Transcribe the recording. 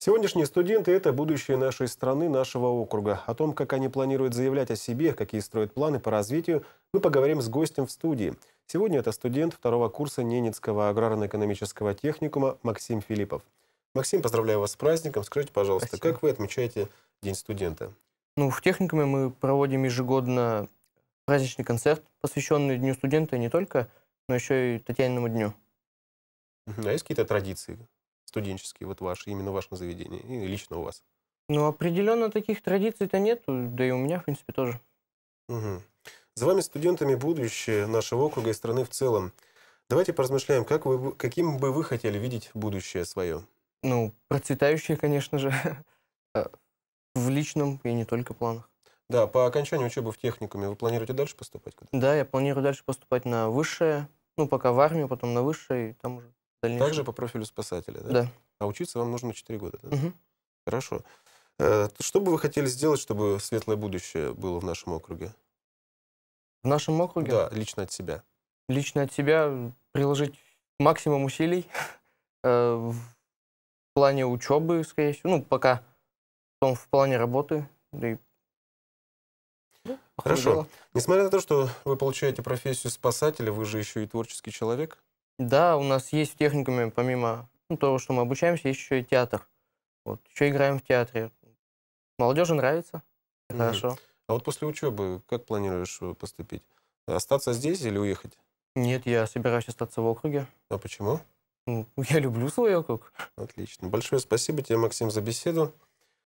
Сегодняшние студенты – это будущее нашей страны, нашего округа. О том, как они планируют заявлять о себе, какие строят планы по развитию, мы поговорим с гостем в студии. Сегодня это студент второго курса Ненецкого аграрно-экономического техникума Максим Филиппов. Максим, поздравляю вас с праздником. Скажите, пожалуйста, Спасибо. как вы отмечаете День студента? Ну, в техникуме мы проводим ежегодно праздничный концерт, посвященный Дню студента, не только, но еще и Татьяниному дню. А есть какие-то традиции? студенческие вот ваши именно в вашем заведении, и лично у вас? Ну, определенно таких традиций-то нет да и у меня, в принципе, тоже. Угу. За вами, студентами, будущее нашего округа и страны в целом. Давайте поразмышляем, как вы, каким бы вы хотели видеть будущее свое? Ну, процветающее, конечно же, э, в личном и не только планах. Да, по окончанию учебы в техникуме вы планируете дальше поступать? Куда? Да, я планирую дальше поступать на высшее, ну, пока в армию, потом на высшее, и там уже Дальнейшем. Также по профилю спасателя, да? Да. А учиться вам нужно 4 года, да? Угу. Хорошо. Э, что бы вы хотели сделать, чтобы светлое будущее было в нашем округе? В нашем округе? Да, лично от себя. Лично от себя приложить максимум усилий э, в плане учебы, скорее всего, ну, пока потом в плане работы. Да и... Хорошо. Несмотря на то, что вы получаете профессию спасателя, вы же еще и творческий человек. Да, у нас есть в техникуме, помимо ну, того, что мы обучаемся, есть еще и театр. Вот, еще играем в театре. Молодежи нравится. Mm. Хорошо. А вот после учебы как планируешь э, поступить? Остаться здесь или уехать? Нет, я собираюсь остаться в округе. А почему? Ну, я люблю свой округ. Отлично. Большое спасибо тебе, Максим, за беседу.